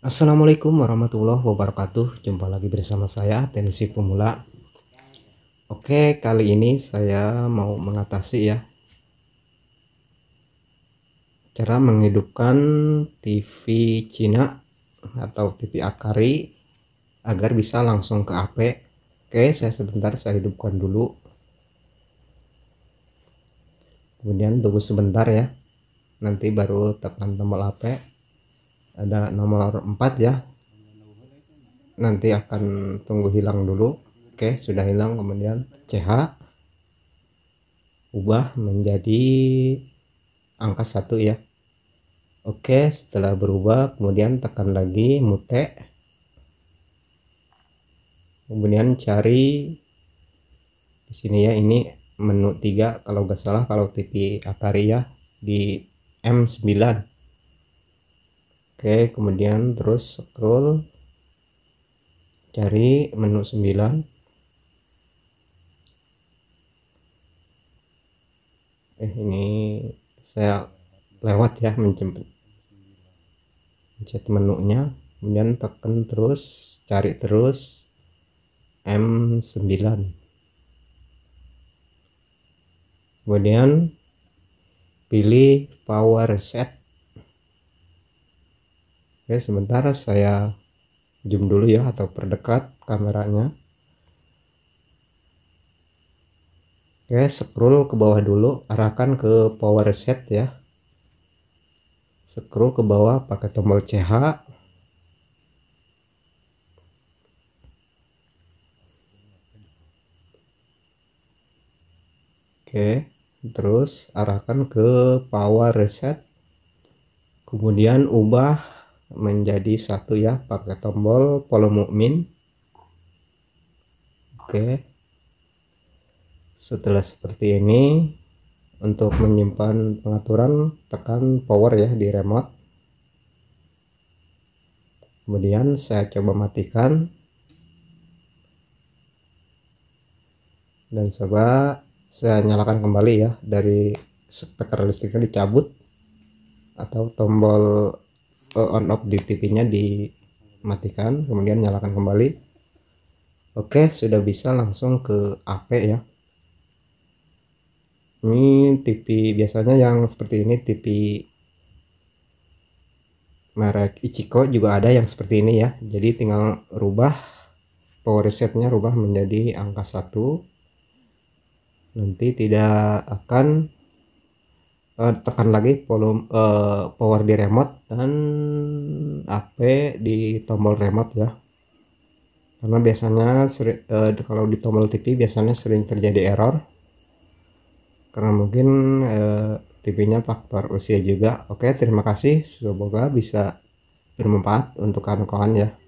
Assalamualaikum warahmatullahi wabarakatuh Jumpa lagi bersama saya Tenisi Pemula Oke kali ini saya mau mengatasi ya Cara menghidupkan TV Cina atau TV Akari Agar bisa langsung ke AP Oke saya sebentar saya hidupkan dulu Kemudian tunggu sebentar ya Nanti baru tekan tombol AP ada nomor 4 ya nanti akan tunggu hilang dulu oke sudah hilang kemudian CH ubah menjadi angka satu ya oke setelah berubah kemudian tekan lagi mute kemudian cari di sini ya ini menu 3 kalau nggak salah kalau TV Akari ya di M9 Oke, kemudian terus scroll cari menu 9. Eh, ini saya lewat ya menjemput pencet menunya kemudian tekan terus cari terus M9 kemudian pilih power set ya sementara saya zoom dulu ya atau perdekat kameranya Oke, scroll ke bawah dulu, arahkan ke power reset ya. Scroll ke bawah pakai tombol CH. Oke, terus arahkan ke power reset. Kemudian ubah menjadi satu ya pakai tombol follow mukmin oke setelah seperti ini untuk menyimpan pengaturan tekan power ya di remote kemudian saya coba matikan dan coba saya nyalakan kembali ya dari speaker listriknya dicabut atau tombol uh, on off di TV-nya dimatikan kemudian nyalakan kembali oke sudah bisa langsung ke AP ya ini TV biasanya yang seperti ini TV merek Ichiko juga ada yang seperti ini ya jadi tinggal rubah power resetnya rubah menjadi angka satu nanti tidak akan uh, tekan lagi volume uh, power di remote dan AP di tombol remote ya karena biasanya seri, uh, kalau di tombol TV biasanya sering terjadi error karena mungkin uh, TV-nya faktor usia juga oke terima kasih semoga bisa bermanfaat untuk kawan-kawan ya